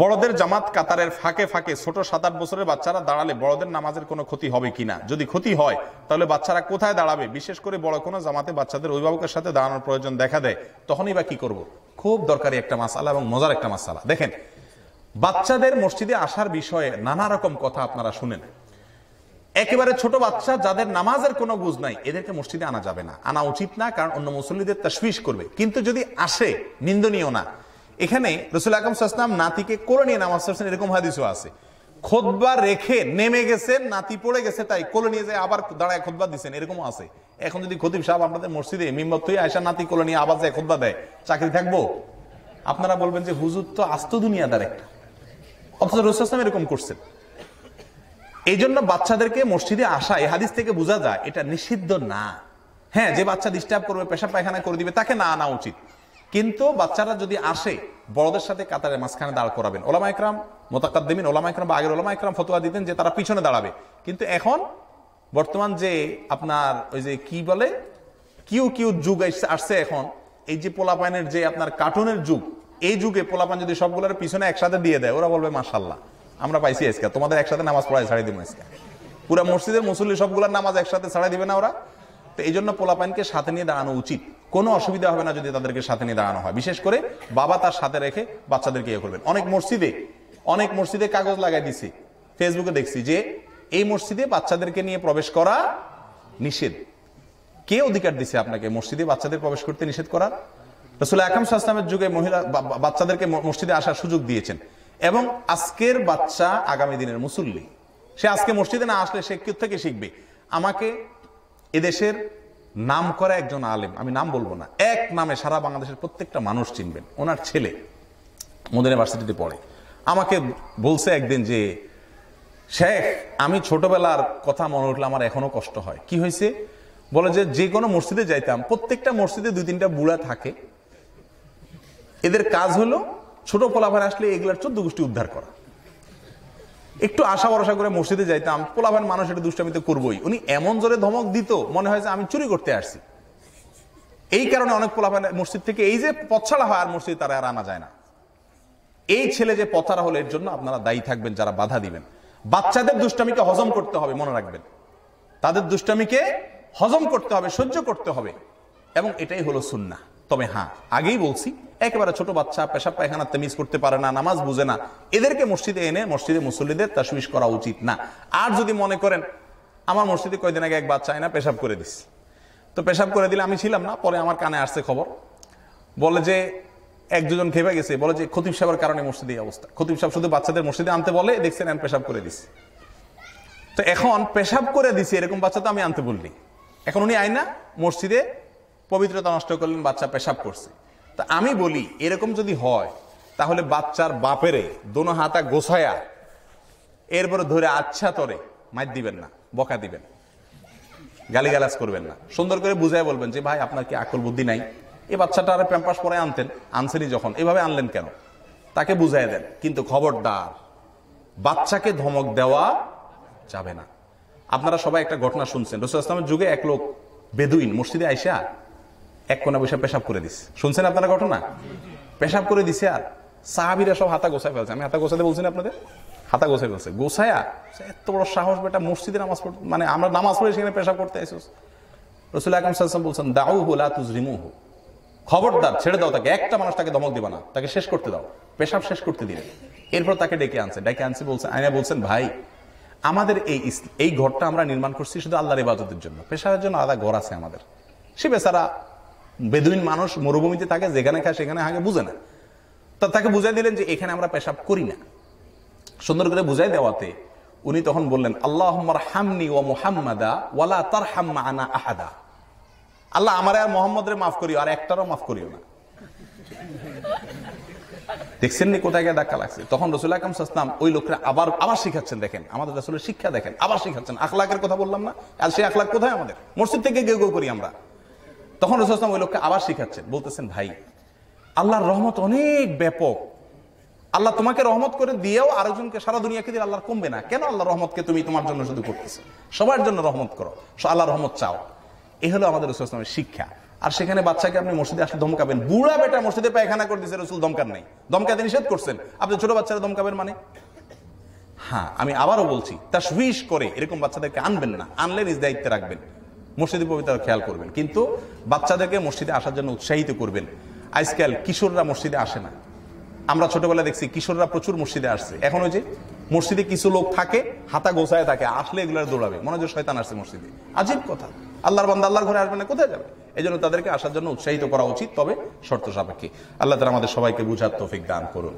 বড়দের জামাত কাতারের ফাঁকে ফাঁকে ছোট সাত আট বছরের বাচ্চারা দাঁড়ালে বড়দের নামাজের কোনো ক্ষতি হবে কিনা যদি ক্ষতি হয় তাহলে বাচ্চারা কোথায় দাঁড়াবে বিশেষ করে বড় কোনো জামাতে বাচ্চাদের অভিভাবকের সাথে দাঁড়ানোর প্রয়োজন দেখা দেয় তখনই বা কি করব। খুব দরকারি একটা মাসালা এবং মজার একটা মাসালা দেখেন বাচ্চাদের মসজিদে আসার বিষয়ে নানা রকম কথা আপনারা শুনেন একেবারে ছোট বাচ্চা যাদের নামাজের কোনো বুঝ নাই এদেরকে মসজিদে আনা যাবে না আনা উচিত না কারণ অন্য মুসল্লিদের তা করবে কিন্তু যদি আসে নিন্দনীয় না এখানে রসুল আকম সাসলাম নাতিকে কোলে নিয়ে নামাজ পড়ছেন এরকম হাদিসও আছে খোদবা রেখে নেমে গেছেন নাতি পড়ে গেছে তাই কোলে নিয়ে যায় আবার দাঁড়ায় খোদবা দিচ্ছেন এরকমও আছে এখন যদি খতিব সাহেব আপনাদের মসজিদে মিম্বত আয়সা নাতি কোলে নিয়ে আবার যায় খোদবা দেয় চাকরি থাকবো আপনারা বলবেন যে হুজুর তো আস্ত দুনিয়া দাঁড়ে অথচ রসুল আসলাম এরকম করছেন এই জন্য বাচ্চাদেরকে মসজিদে আসা এই হাদিস থেকে বোঝা যায় এটা নিষিদ্ধ না হ্যাঁ যে বাচ্চা ডিস্টার্ব করবে পেশা পায়খানা করে দিবে তাকে না আনা উচিত কিন্তু বাচ্চারা যদি আসে বড়দের সাথে কাতারের মাঝখানে দাঁড় করাবেন ওলামা একরাম মোতাকাদ্দিমিন ওলামা ইকরাম বা আগের ওলামা ইকরাম ফতোয়া দিতেন যে তারা পিছনে দাঁড়াবে কিন্তু এখন বর্তমান যে আপনার ওই যে কি বলে কিউ কিউ যুগ আসছে এখন এই যে পোলাপাইনের যে আপনার কার্টুনের যুগ এই যুগে পোলাপান যদি সবগুলোর পিছনে একসাথে দিয়ে দেয় ওরা বলবে মাসাল্লাহ আমরা পাইছি আজকে তোমাদের একসাথে নামাজ পড়ায় ছাড়িয়ে দিব আজকে পুরা মসজিদের মুসল্লি সবগুলোর নামাজ একসাথে ছাড়াই দিবে না ওরা তো এই জন্য পোলাপাইনকে সাথে নিয়ে দাঁড়ানো উচিত কোনো অসুবিধা হবে না যদি তাদেরকে সাথে নিয়ে দাঁড়ানো হয় বিশেষ করে বাবা তার সাথে রেখে বাচ্চাদেরকে ইয়ে করবেন অনেক মসজিদে অনেক মসজিদে কাগজ লাগাই দিছি ফেসবুকে দেখছি যে এই মসজিদে বাচ্চাদেরকে নিয়ে প্রবেশ করা নিষেধ কে অধিকার দিছে আপনাকে মসজিদে বাচ্চাদের প্রবেশ করতে নিষেধ করার রসুল আকাম সাস্তামের যুগে মহিলা বাচ্চাদেরকে মসজিদে আসার সুযোগ দিয়েছেন এবং আজকের বাচ্চা আগামী দিনের মুসল্লি সে আজকে মসজিদে না আসলে সে থেকে শিখবে আমাকে এদেশের নাম করা একজন আলেম আমি নাম বলবো না এক নামে সারা বাংলাদেশের প্রত্যেকটা মানুষ চিনবেন ওনার ছেলে মোদের ইউনিভার্সিটিতে পড়ে আমাকে বলছে একদিন যে শেখ আমি ছোটবেলার কথা মনে উঠলে আমার এখনো কষ্ট হয় কি হয়েছে বলে যে যে কোনো মসজিদে যাইতাম প্রত্যেকটা মসজিদে দুই তিনটা বুড়া থাকে এদের কাজ হলো ছোট ফলাফল আসলে এগুলার চোদ্দ গোষ্ঠী উদ্ধার করা একটু আশা ভরসা করে মসজিদে যাইতাম পোলাভান মানুষ এটা দুষ্টামিতে করবোই উনি এমন জোরে ধমক দিত মনে হয় যে আমি চুরি করতে আসছি এই কারণে অনেক পোলাভান মসজিদ থেকে এই যে পথছাড়া হয় আর মসজিদ তারা আর আনা যায় না এই ছেলে যে পথারা হলো এর জন্য আপনারা দায়ী থাকবেন যারা বাধা দিবেন বাচ্চাদের দুষ্টামিকে হজম করতে হবে মনে রাখবেন তাদের দুষ্টামিকে হজম করতে হবে সহ্য করতে হবে এবং এটাই হলো সুন্না তবে হ্যাঁ আগেই বলছি একেবারে ছোট বাচ্চা পেশাব পায়খানা তেমিজ করতে পারে না নামাজ বুঝে না এদেরকে মসজিদে এনে মসজিদে মুসল্লিদের তাসমিস করা উচিত না আর যদি মনে করেন আমার মসজিদে কয়দিন আগে এক বাচ্চা এনে পেশাব করে দিস তো পেশাব করে দিলে আমি ছিলাম না পরে আমার কানে আসছে খবর বলে যে এক দুজন খেপে গেছে বলে যে খতিব সাহেবের কারণে মসজিদে এই অবস্থা খতিব সাহেব শুধু বাচ্চাদের মসজিদে আনতে বলে দেখছেন এন পেশাব করে দিস তো এখন পেশাব করে দিছি এরকম বাচ্চা তো আমি আনতে বললি এখন উনি আইনা মসজিদে পবিত্রতা নষ্ট করলেন বাচ্চা পেশাব করছে তা আমি বলি এরকম যদি হয় তাহলে বাচ্চার বাপেরে দোনো হাতা গোছায়া এরপরে ধরে আচ্ছা তরে মাইর দিবেন না বকা দিবেন গালিগালাজ করবেন না সুন্দর করে বুঝাই বলবেন যে ভাই আপনার কি আকল বুদ্ধি নাই এই বাচ্চাটা আর প্যাম্পাস পরে আনতেন আনছেনি যখন এভাবে আনলেন কেন তাকে বুঝাই দেন কিন্তু খবরদার বাচ্চাকে ধমক দেওয়া যাবে না আপনারা সবাই একটা ঘটনা শুনছেন রসুল ইসলামের যুগে এক লোক বেদুইন মসজিদে আইসা এক কোনা বসে পেশাব করে দিস শুনছেন আপনারা ঘটনা পেশাব করে দিছে আর সাহাবিরা সব হাতা গোছায় ফেলছে আমি হাতা গোছাতে বলছি না আপনাদের হাতা গোছায় ফেলছে গোছায়া এত বড় সাহস বেটা মসজিদে নামাজ পড় মানে আমরা নামাজ পড়ে সেখানে পেশাব করতে আসিস রসুল আকরম বলছেন দাউ হোলা তুজরিমু হো খবরদার ছেড়ে দাও তাকে একটা মানুষ তাকে দমক দিবা না তাকে শেষ করতে দাও পেশাব শেষ করতে দিলে এরপর তাকে ডেকে আনছে ডেকে আনছে বলছেন আইনা বলছেন ভাই আমাদের এই এই ঘরটা আমরা নির্মাণ করছি শুধু আল্লাহর ইবাদতের জন্য পেশাবের জন্য আলাদা ঘর আছে আমাদের সে বেচারা বেদুইন মানুষ মরুভূমিতে থাকে যেখানে খায় সেখানে আগে বুঝে না তা তাকে বুঝাই দিলেন যে এখানে আমরা পেশাব করি না সুন্দর করে বুঝাই দেওয়াতে উনি তখন বললেন আল্লাহ হামনি ও মুহাম্মাদা ওয়ালা তার আহাদা আল্লাহ আমার আর মোহাম্মদ রে মাফ করিও আর একটারও মাফ করিও না দেখছেন নি কোথায় গিয়ে ধাক্কা লাগছে তখন রসুল আকাম সাসলাম ওই লোকরা আবার আবার শিখাচ্ছেন দেখেন আমাদের রসুলের শিক্ষা দেখেন আবার শিখাচ্ছেন আখলাকের কথা বললাম না আর সেই আখলাক কোথায় আমাদের মসজিদ থেকে কেউ কেউ করি আমরা তখন রসুলাম ওই লোককে আবার শিখাচ্ছেন বলতেছেন ভাই আল্লাহর রহমত অনেক ব্যাপক আল্লাহ তোমাকে রহমত করে দিয়েও আরেকজনকে সারা দুনিয়াকে দিয়ে আল্লাহর কমবে না কেন আল্লাহ রহমতকে তুমি তোমার জন্য শুধু করতেছো সবার জন্য রহমত করো আল্লাহ রহমত চাও এ হলো আমাদের রসুল শিক্ষা আর সেখানে বাচ্চাকে আপনি মসজিদে আসলে ধমকাবেন বুড়া বেটা মসজিদে পায়খানা করে দিয়েছে রসুল ধমকার নাই ধমকাতে নিষেধ করছেন আপনি ছোট বাচ্চারা দমকাবেন মানে হ্যাঁ আমি আবারও বলছি তা সুইশ করে এরকম বাচ্চাদেরকে আনবেন না আনলেন নিজ দায়িত্বে রাখবেন মসজিদে পবিত্রতা খেয়াল করবেন কিন্তু বাচ্চাদেরকে মসজিদে আসার জন্য উৎসাহিত করবেন আজকাল কিশোররা মসজিদে আসে না আমরা ছোটবেলা দেখছি কিশোররা প্রচুর মসজিদে আসছে এখন ওই যে মসজিদে কিছু লোক থাকে হাতা গোছায় থাকে আসলে এগুলো দৌড়াবে মনে হয় শয়তান আসছে মসজিদে আজিব কথা আল্লাহর বান্দা আল্লাহর ঘরে আসবে না কোথায় যাবে এই জন্য তাদেরকে আসার জন্য উৎসাহিত করা উচিত তবে শর্ত সাপেক্ষে আল্লাহ তারা আমাদের সবাইকে বুঝার তফিক দান করুন